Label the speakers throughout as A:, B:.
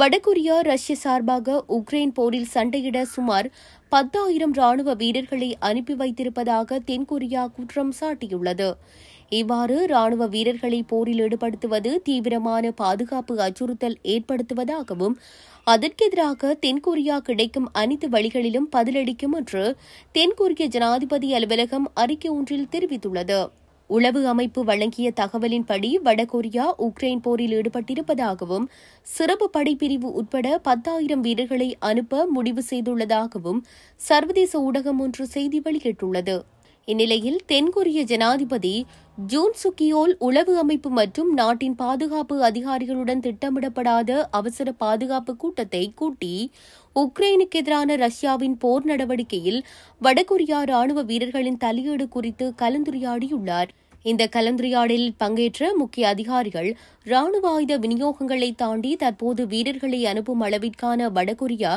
A: வடகொரியா ரஷ்ய சார்பாக உக்ரைன் போரில் சண்டையிட சுமார் பத்தாயிரம் ராணுவ வீரர்களை அனுப்பி வைத்திருப்பதாக தென்கொரியா குற்றம் சாட்டியுள்ளது இவ்வாறு ராணுவ வீரர்களை போரில் ஈடுபடுத்துவது தீவிரமான பாதுகாப்பு அச்சுறுத்தல் ஏற்படுத்துவதாகவும் அதற்கெதிராக தென்கொரியா கிடைக்கும் அனைத்து வழிகளிலும் பதிலளிக்கும் என்று தென்கொரிய ஜனாதிபதி அலுவலகம் அறிக்கை ஒன்றில் தெரிவித்துள்ளது உளவு அமைப்பு வழங்கிய தகவலின்படி வடகொரியா உக்ரைன் போரில் ஈடுபட்டிருப்பதாகவும் சிறப்பு படைப்பிரிவு உட்பட பத்தாயிரம் வீரர்களை அனுப்ப முடிவு செய்துள்ளதாகவும் சர்வதேச ஊடகம் ஒன்று செய்தி வெளியிட்டுள்ளது இந்நிலையில் தென்கொரிய ஜனாதிபதி ஜூன் சுக்கியோல் உளவு அமைப்பு மற்றும் நாட்டின் பாதுகாப்பு அதிகாரிகளுடன் திட்டமிடப்படாத அவசர பாதுகாப்பு கூட்டத்தை கூட்டி உக்ரைனுக்கு எதிரான ரஷ்யாவின் போர் நடவடிக்கையில் வடகொரியா ராணுவ வீரர்களின் தலையீடு குறித்து கலந்துரையாடியுள்ளார் இந்த கலந்துரையாடலில் பங்கேற்ற முக்கிய அதிகாரிகள் ராணுவ ஆயுத விநியோகங்களை தாண்டி தற்போது வீரர்களை அனுப்பும் அளவிற்கான வடகொரியா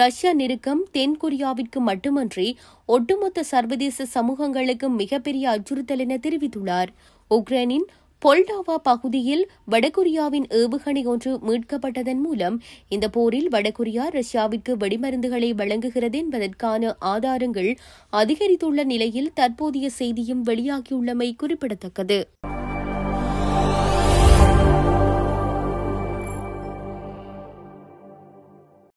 A: ரஷ்ய நெருக்கம் தென்கொரியாவிற்கு மட்டுமன்றி ஒட்டுமொத்த சர்வதேச சமூகங்களுக்கும் மிகப்பெரிய அச்சுறுத்தல் என தெரிவித்துள்ளார் உக்ரைனின் பொல்டாவா பகுதியில் வடகொரியாவின் ஏவுகணை ஒன்று மீட்கப்பட்டதன் மூலம் இந்த போரில் வடகொரியா ரஷ்யாவிற்கு வெடிமருந்துகளை வழங்குகிறது என்பதற்கான ஆதாரங்கள் அதிகரித்துள்ள நிலையில் தற்போதைய செய்தியும் வெளியாகியுள்ளமை குறிப்பிடத்தக்கது